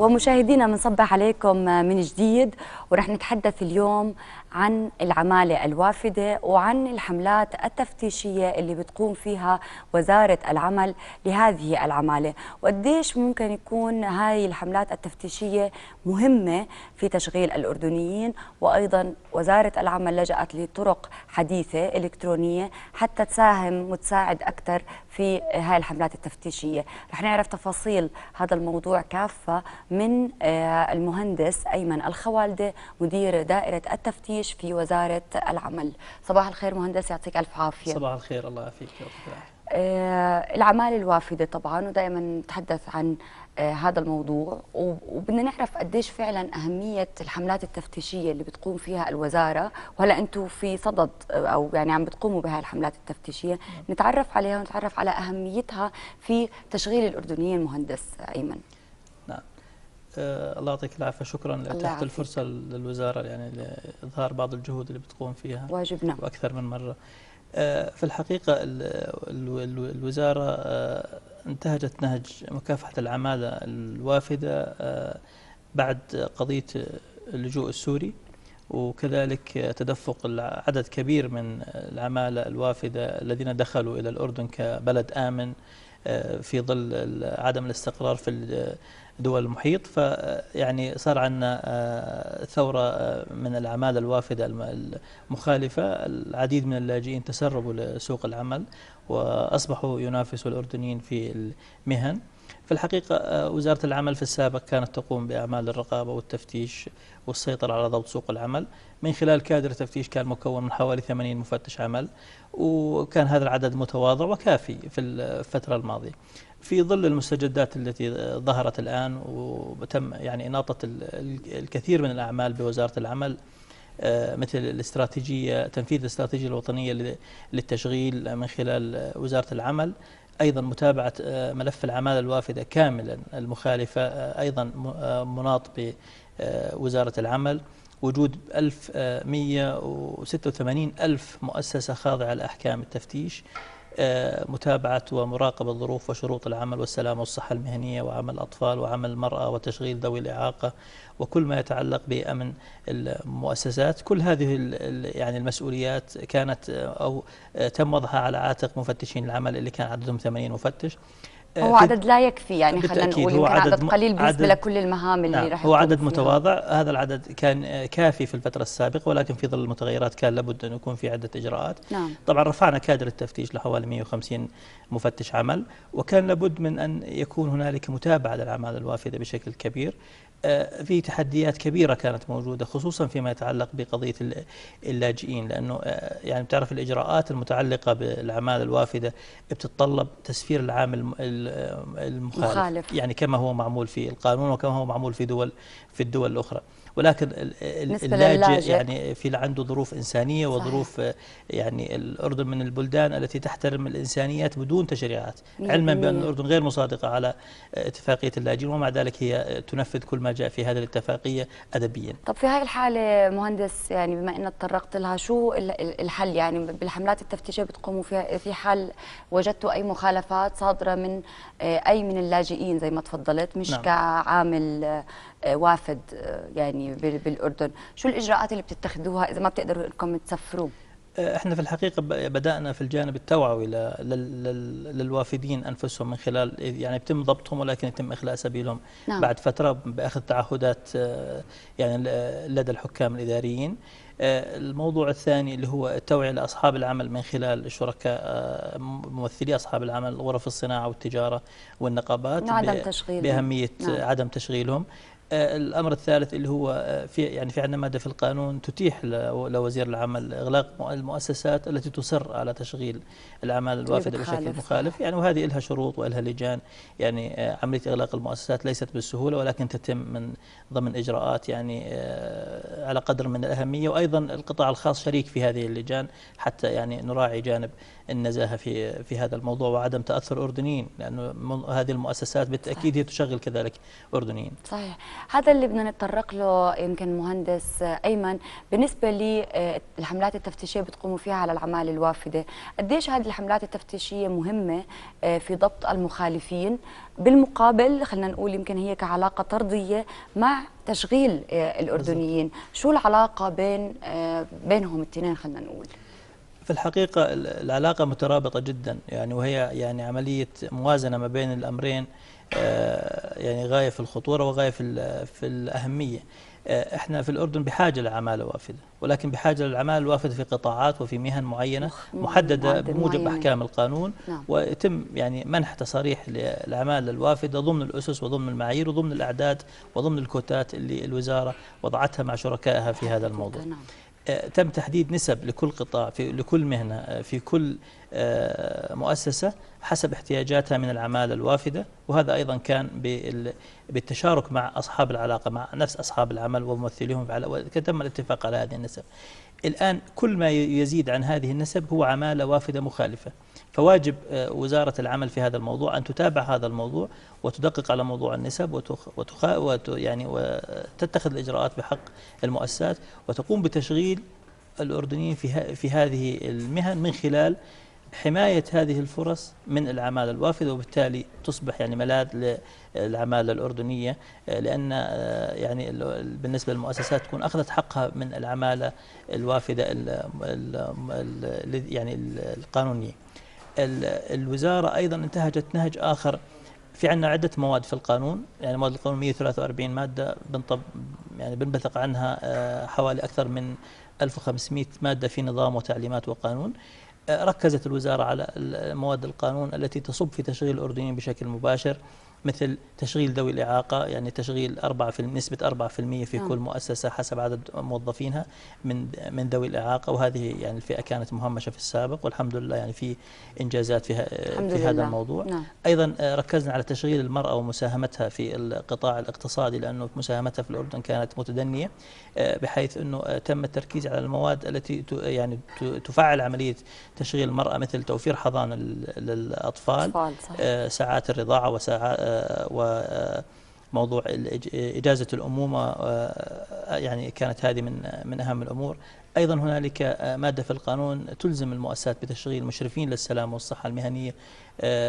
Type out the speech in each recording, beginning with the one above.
ومشاهدينا بنصبح عليكم من جديد ورح نتحدث اليوم عن العمالة الوافدة وعن الحملات التفتيشية اللي بتقوم فيها وزارة العمل لهذه العمالة وقديش ممكن يكون هاي الحملات التفتيشية مهمة في تشغيل الأردنيين وأيضا وزارة العمل لجأت لطرق حديثة إلكترونية حتى تساهم وتساعد أكثر في هاي الحملات التفتيشية رح نعرف تفاصيل هذا الموضوع كافة من آه، المهندس أيمن الخوالدة مدير دائرة التفتيش النيش في وزاره العمل صباح الخير مهندس يعطيك الف عافيه صباح الخير الله يعافيك آه العماله الوافده طبعا ودائما نتحدث عن آه، هذا الموضوع وبدنا نعرف قديش فعلا اهميه الحملات التفتيشيه اللي بتقوم فيها الوزاره وهلا انتم في صدد آه، او يعني عم بتقوموا بهاي الحملات التفتيشيه نتعرف عليها ونتعرف على اهميتها في تشغيل الاردنيين مهندس ايمن آه، الله يعطيك العافيه شكرا لاتاحه الفرصه للوزاره يعني لاظهار بعض الجهود اللي بتقوم فيها واجبنا واكثر من مره آه، في الحقيقه الوزاره آه، انتهجت نهج مكافحه العماله الوافده بعد قضيه اللجوء السوري وكذلك تدفق عدد كبير من العماله الوافده الذين دخلوا الى الاردن كبلد امن في ظل عدم الاستقرار في دول المحيط فيعني صار عندنا آه، ثورة آه، من العمالة الوافدة المخالفة العديد من اللاجئين تسربوا لسوق العمل وأصبحوا ينافسوا الأردنيين في المهن في الحقيقة آه، وزارة العمل في السابق كانت تقوم بأعمال الرقابة والتفتيش والسيطرة على ضبط سوق العمل من خلال كادر تفتيش كان مكون من حوالي 80 مفتش عمل وكان هذا العدد متواضع وكافي في الفترة الماضية في ظل المستجدات التي ظهرت الآن وتم يعني إناطة الكثير من الأعمال بوزارة العمل آه، مثل الاستراتيجية تنفيذ الاستراتيجية الوطنية للتشغيل من خلال وزارة العمل أيضا متابعة آه، ملف العمالة الوافدة كاملا المخالفة آه، أيضا آه، مناط بوزارة العمل وجود 1186 ألف مؤسسة خاضعة لأحكام التفتيش متابعة ومراقبة ظروف وشروط العمل والسلامة والصحة المهنية وعمل الأطفال وعمل المرأة وتشغيل ذوي الإعاقة وكل ما يتعلق بأمن المؤسسات كل هذه يعني المسؤوليات كانت أو تم وضعها على عاتق مفتشين العمل اللي كان عددهم 80 مفتش آه، هو عدد لا يكفي يعني خلينا نقول هو عدد, عدد قليل بالنسبه لكل المهام اللي نعم راح هو عدد متواضع هذا العدد كان كافي في الفتره السابقه ولكن في ظل المتغيرات كان لابد ان يكون في عده اجراءات نعم طبعا رفعنا كادر التفتيش لحوالي 150 مفتش عمل وكان لابد من ان يكون هنالك متابعه للاعمال الوافده بشكل كبير آه، في تحديات كبيرة كانت موجودة خصوصا فيما يتعلق بقضية اللاجئين لأنه آه، يعني بتعرف الإجراءات المتعلقة بالعمالة الوافدة بتتطلب تسفير العامل آه، المخالف مخالف. يعني كما هو معمول في القانون وكما هو معمول في دول في الدول الأخرى ولكن اللاجئ يعني في عنده ظروف إنسانية صحيح. وظروف آه، يعني الأردن من البلدان التي تحترم الإنسانيات بدون تشريعات علما بأن الأردن غير مصادقة على آه، اتفاقية اللاجئين ومع ذلك هي آه، تنفذ كل ما جاء في هذه الاتفاقية أدبيا طب في هذه الحالة مهندس يعني بما ان تطرقت لها شو الحل يعني بالحملات التفتيشية بتقوموا فيها في حال وجدتوا أي مخالفات صادرة من أي من اللاجئين زي ما تفضلت مش نعم. كعامل آه، وافد آه، يعني بالاردن شو الاجراءات اللي بتتخذوها اذا ما بتقدروا انكم تسفروا آه، احنا في الحقيقه بدانا في الجانب التوعوي للوافدين انفسهم من خلال يعني يتم ضبطهم ولكن يتم اخلاء سبيلهم نعم. بعد فتره باخذ تعهدات يعني لدى الحكام الاداريين الموضوع الثاني اللي هو التوعية لأصحاب العمل من خلال الشركاء ممثلي أصحاب العمل غرف الصناعة والتجارة والنقابات نعم، عدم تشغيل بأهمية نعم. عدم تشغيلهم آه، الامر الثالث اللي هو آه، في يعني في عندنا ماده في القانون تتيح لوزير العمل اغلاق المؤسسات التي تصر على تشغيل الاعمال الوافده بشكل مخالف يعني وهذه لها شروط ولها لجان يعني آه، عمليه اغلاق المؤسسات ليست بالسهوله ولكن تتم من ضمن اجراءات يعني على قدر من الاهميه وايضا القطاع الخاص شريك في هذه اللجان حتى يعني نراعي جانب النزاهه في في هذا الموضوع وعدم تاثر اردنيين لانه هذه المؤسسات بالتاكيد هي تشغل كذلك اردنيين صحيح هذا اللي بدنا نتطرق له يمكن مهندس ايمن بالنسبه للحملات آه، التفتيشيه بتقوموا فيها على العمال الوافده قديش هذه الحملات التفتيشيه مهمه آه، في ضبط المخالفين بالمقابل خلينا نقول يمكن هي كعلاقه طرديه مع تشغيل آه، الاردنيين شو العلاقه بين بينهم الاثنين خلينا نقول في الحقيقة العلاقة مترابطة جدا يعني وهي يعني عملية موازنة ما بين الأمرين آه، يعني غايه في الخطوره وغايه في في الاهميه آه، احنا في الاردن بحاجه لعماله وافده ولكن بحاجه للعماله الوافده في قطاعات وفي مهن معينه محدده بموجب احكام القانون نعم. ويتم يعني منح تصاريح للعماله الوافده ضمن الاسس وضمن المعايير وضمن الاعداد وضمن الكوتات اللي الوزاره وضعتها مع شركائها في هذا الموضوع آه، تم تحديد نسب لكل قطاع في لكل مهنة آه، في كل آه، مؤسسة حسب احتياجاتها من العمالة الوافدة وهذا أيضا كان بالتشارك مع أصحاب العلاقة مع نفس أصحاب العمل وممثليهم تم الاتفاق على هذه النسب الآن كل ما يزيد عن هذه النسب هو عمالة وافدة مخالفة فواجب آه، وزارة العمل في هذا الموضوع أن تتابع هذا الموضوع وتدقق على موضوع النسب وتخ... وت... يعني وتتخذ الإجراءات بحق المؤسسات وتقوم بتشغيل الأردنيين في, ه... في هذه المهن من خلال حماية هذه الفرص من العمالة الوافدة وبالتالي تصبح يعني ملاذ للعمالة الأردنية لأن آه، يعني بالنسبة للمؤسسات تكون أخذت حقها من العمالة الوافدة يعني القانونية الوزارة أيضا انتهجت نهج آخر في عندنا عدة مواد في القانون يعني مواد القانون 143 مادة بنطب يعني بنبثق عنها آه، حوالي أكثر من 1500 مادة في نظام وتعليمات وقانون ركزت الوزارة على مواد القانون التي تصب في تشغيل الأردنيين بشكل مباشر مثل تشغيل ذوي الإعاقة يعني تشغيل أربعة في نسبة 4% في نعم. كل مؤسسة حسب عدد موظفينها من من ذوي الإعاقة وهذه يعني الفئة كانت مهمشة في السابق والحمد لله يعني في إنجازات في آه، في هذا الموضوع نعم. أيضا آه، ركزنا على تشغيل المرأة ومساهمتها في القطاع الاقتصادي لأنه مساهمتها في الأردن كانت متدنية آه، بحيث أنه تم التركيز على المواد التي يعني تفعل عملية تشغيل المرأة مثل توفير حضانة للأطفال ساعات الرضاعة وساعات آه، و آه، موضوع إجازة الأمومة آه، يعني كانت هذه من من أهم الأمور أيضا هنالك مادة في القانون تلزم المؤسسات بتشغيل مشرفين للسلامة والصحة المهنية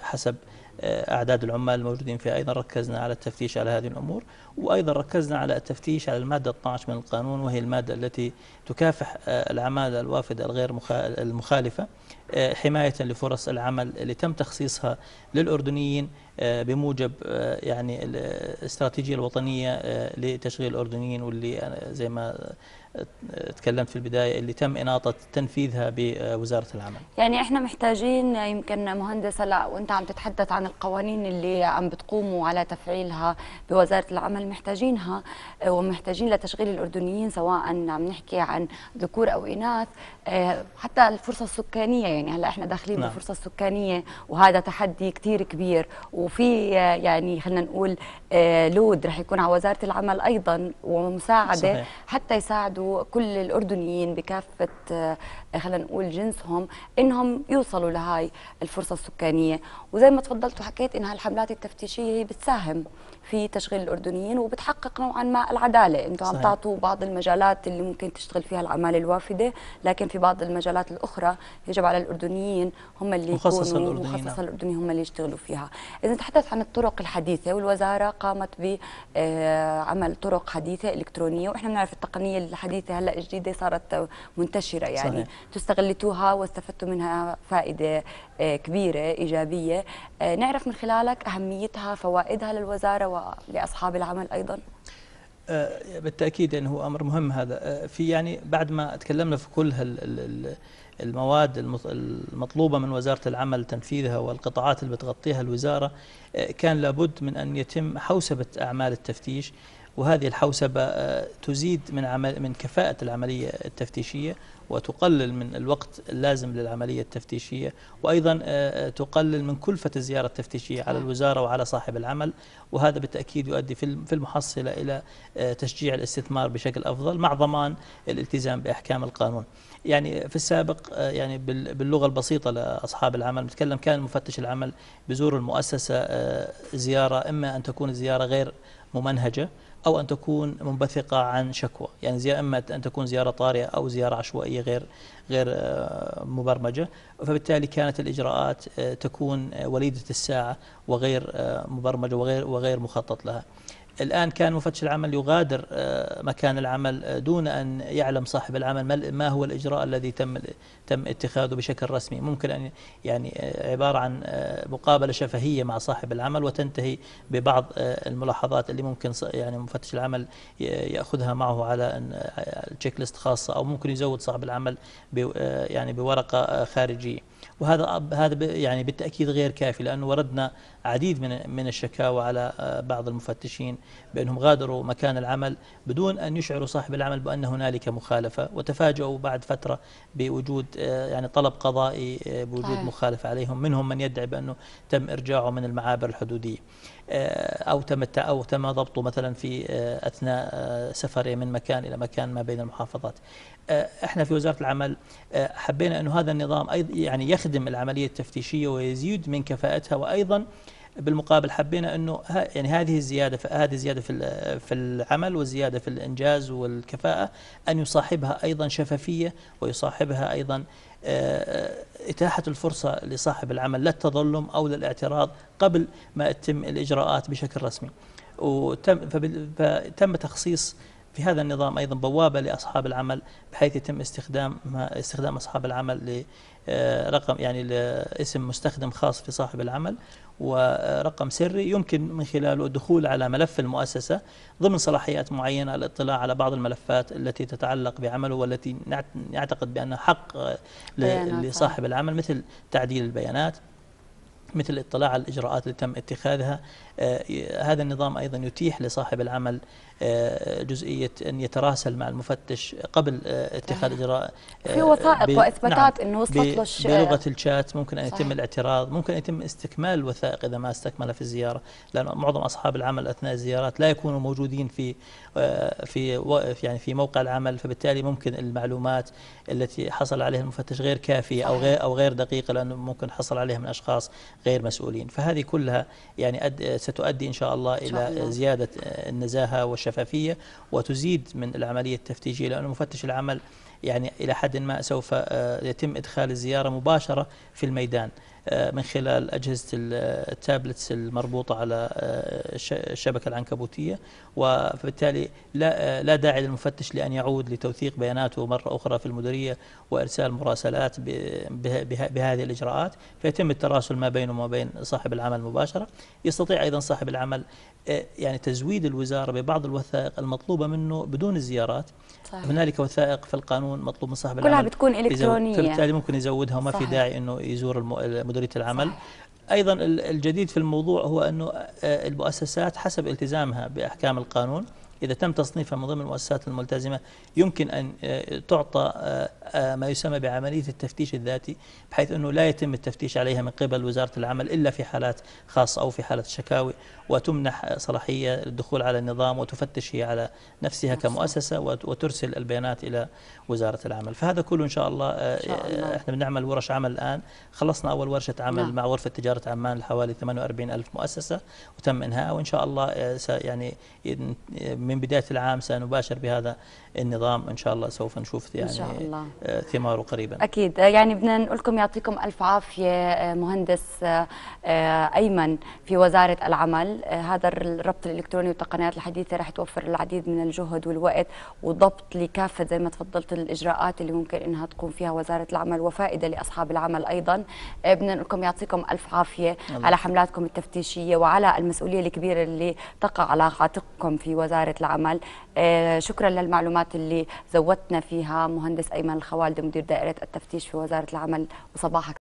حسب آه، أعداد العمال الموجودين فيها أيضا ركزنا على التفتيش على هذه الأمور وأيضا ركزنا على التفتيش على المادة 12 من القانون وهي المادة التي تكافح آه، العمالة الوافدة الغير المخالفة آه، حماية لفرص العمل اللي تم تخصيصها للأردنيين بموجب يعني الاستراتيجية الوطنية لتشغيل الأردنيين واللي زي ما تكلمت في البداية اللي تم إناطة تنفيذها بوزارة العمل يعني إحنا محتاجين يمكن مهندس هلا وأنت عم تتحدث عن القوانين اللي عم بتقوموا على تفعيلها بوزارة العمل محتاجينها ومحتاجين لتشغيل الأردنيين سواء عم نحكي عن ذكور أو إناث حتى الفرصة السكانية يعني هلا إحنا داخلين نعم. بالفرصة السكانية وهذا تحدي كتير كبير وفي يعني خلينا نقول لود رح يكون على وزارة العمل أيضا ومساعدة صحيح. حتى يساعدوا يساعدوا كل الاردنيين بكافه آه، خلينا نقول جنسهم انهم يوصلوا لهاي الفرصه السكانيه وزي ما تفضلت وحكيت انها الحملات التفتيشيه هي بتساهم في تشغيل الاردنيين وبتحقق نوعا ما العداله انتم عم تعطوا بعض المجالات اللي ممكن تشتغل فيها العماله الوافده لكن في بعض المجالات الاخرى يجب على الاردنيين هم اللي مخصصة مخصص نعم. مخصصة الاردنيين هم اللي يشتغلوا فيها اذا نتحدث عن الطرق الحديثه والوزاره قامت بعمل آه، طرق حديثه الكترونيه واحنا بنعرف التقنيه الحديثه الحديثه هلا الجديده صارت منتشره يعني صحيح. تستغلتوها واستفدتوا منها فائده آه، كبيره ايجابيه آه، نعرف من خلالك اهميتها فوائدها للوزاره ولاصحاب العمل ايضا آه، بالتاكيد يعني هو امر مهم هذا في يعني بعد ما تكلمنا في كل المواد المطلوبه من وزاره العمل تنفيذها والقطاعات اللي بتغطيها الوزاره كان لابد من ان يتم حوسبه اعمال التفتيش وهذه الحوسبة آه، تزيد من عمل من كفاءة العملية التفتيشية وتقلل من الوقت اللازم للعملية التفتيشية وأيضا آه، آه، تقلل من كلفة الزيارة التفتيشية على نعم. الوزارة وعلى صاحب العمل وهذا بالتأكيد يؤدي في المحصلة إلى تشجيع الاستثمار بشكل أفضل مع ضمان الالتزام بأحكام القانون يعني في السابق يعني باللغة البسيطة لأصحاب العمل نتكلم كان مفتش العمل بزور المؤسسة زيارة إما أن تكون الزيارة غير ممنهجة أو أن تكون منبثقة عن شكوى يعني زيارة إما أن تكون زيارة طارئة أو زيارة عشوائية غير غير آه، مبرمجة فبالتالي كانت الإجراءات آه، تكون آه، وليدة الساعة وغير مبرمجة وغير وغير مخطط لها الآن كان مفتش العمل يغادر آه، مكان العمل آه، دون أن يعلم صاحب العمل ما هو الإجراء الذي تم تم اتخاذه بشكل رسمي ممكن أن يعني آه، عبارة عن مقابلة شفهية مع صاحب العمل وتنتهي ببعض الملاحظات اللي ممكن يعني مفتش العمل يأخذها معه على تشيك ليست خاصة أو ممكن يزود صاحب العمل يعني بورقة خارجية وهذا هذا يعني بالتاكيد غير كافي لانه وردنا عديد من من الشكاوى على آه، بعض المفتشين بانهم غادروا مكان العمل بدون ان يشعروا صاحب العمل بان هنالك مخالفه وتفاجؤوا بعد فتره بوجود آه، يعني طلب قضائي آه، بوجود مخالفه عليهم منهم من يدعي بانه تم ارجاعه من المعابر الحدوديه آه، أو تم أو تم ضبطه مثلا في آه، أثناء آه، سفره من مكان إلى مكان ما بين المحافظات احنا في وزاره العمل حبينا انه هذا النظام يعني يخدم العمليه التفتيشيه ويزيد من كفاءتها وايضا بالمقابل حبينا انه يعني هذه الزياده هذه الزياده في في العمل والزياده في الانجاز والكفاءه ان يصاحبها ايضا شفافيه ويصاحبها ايضا إتاحة الفرصة لصاحب العمل للتظلم أو للاعتراض قبل ما تتم الإجراءات بشكل رسمي وتم فتم تخصيص في هذا النظام أيضا بوابة لأصحاب العمل بحيث يتم استخدام استخدام أصحاب العمل لرقم يعني لاسم مستخدم خاص في صاحب العمل ورقم سري يمكن من خلاله الدخول على ملف المؤسسة ضمن صلاحيات معينة الاطلاع على بعض الملفات التي تتعلق بعمله والتي يعتقد بأنها حق آه، لصاحب العمل مثل تعديل البيانات مثل الاطلاع على الإجراءات التي تم اتخاذها آه هذا النظام أيضا يتيح لصاحب العمل آه، جزئية أن يتراسل مع المفتش قبل آه، اتخاذ إجراء آه، في وثائق وإثباتات نعم أنه وصلت له بلغة الشات ممكن أن يتم الاعتراض ممكن أن يتم استكمال الوثائق إذا ما استكملها في الزيارة لأن معظم أصحاب العمل أثناء الزيارات لا يكونوا موجودين في في يعني في موقع العمل فبالتالي ممكن المعلومات التي حصل عليها المفتش غير كافية أو غير أو غير دقيقة لأنه ممكن حصل عليها من أشخاص غير مسؤولين فهذه كلها يعني ستؤدي إن شاء الله إلى زيادة النزاهة والشفافية الشفافية وتزيد من العملية التفتيشية لأن مفتش العمل يعني إلى حد ما سوف آه، يتم إدخال الزيارة مباشرة في الميدان آه، من خلال أجهزة آه، التابلتس المربوطة على آه، الشبكة العنكبوتية وبالتالي لا, لا داعي للمفتش لأن يعود لتوثيق بياناته مرة أخرى في المديرية وإرسال مراسلات بهذه الإجراءات فيتم التراسل ما بينه وما بين صاحب العمل مباشرة يستطيع أيضا صاحب العمل يعني تزويد الوزارة ببعض الوثائق المطلوبة منه بدون الزيارات صحيح. هنالك وثائق في القانون مطلوب من صاحب كلها العمل كلها بتكون إلكترونية فبالتالي ممكن يزودها وما صحيح. في داعي أنه يزور المدير مديريه العمل صح. ايضا الجديد في الموضوع هو انه آه، المؤسسات حسب التزامها باحكام القانون إذا تم تصنيفها من ضمن المؤسسات الملتزمة يمكن أن آه، تعطى آه، آه، ما يسمى بعملية التفتيش الذاتي بحيث أنه لا يتم التفتيش عليها من قبل وزارة العمل إلا في حالات خاصة أو في حالة شكاوي وتمنح صلاحية الدخول على النظام وتفتش هي على نفسها كمؤسسة وترسل البيانات إلى وزارة العمل فهذا كله إن شاء الله, إن شاء الله. إحنا بنعمل ورش عمل الآن خلصنا أول ورشة عمل نعم. مع غرفة تجارة عمان لحوالي 48 ألف مؤسسة وتم إنهاء وإن شاء الله يعني من من بداية العام سنباشر بهذا النظام إن شاء الله سوف نشوف يعني إن شاء الله. آه، ثماره قريبا أكيد آه، يعني بدنا نقول لكم يعطيكم ألف عافية آه، مهندس أيمن في وزارة العمل هذا الربط الإلكتروني والتقنيات الحديثة رح توفر العديد من الجهد والوقت وضبط لكافة زي ما تفضلت الإجراءات اللي ممكن إنها تقوم فيها وزارة العمل وفائدة لأصحاب العمل أيضا بدنا نقول لكم يعطيكم ألف عافية الله. على حملاتكم التفتيشية وعلى المسؤولية الكبيرة اللي تقع على عاتقكم في وزارة العمل آه، شكرا للمعلومات اللي زودتنا فيها مهندس أيمن الخوالد مدير دائرة التفتيش في وزارة العمل وصباحك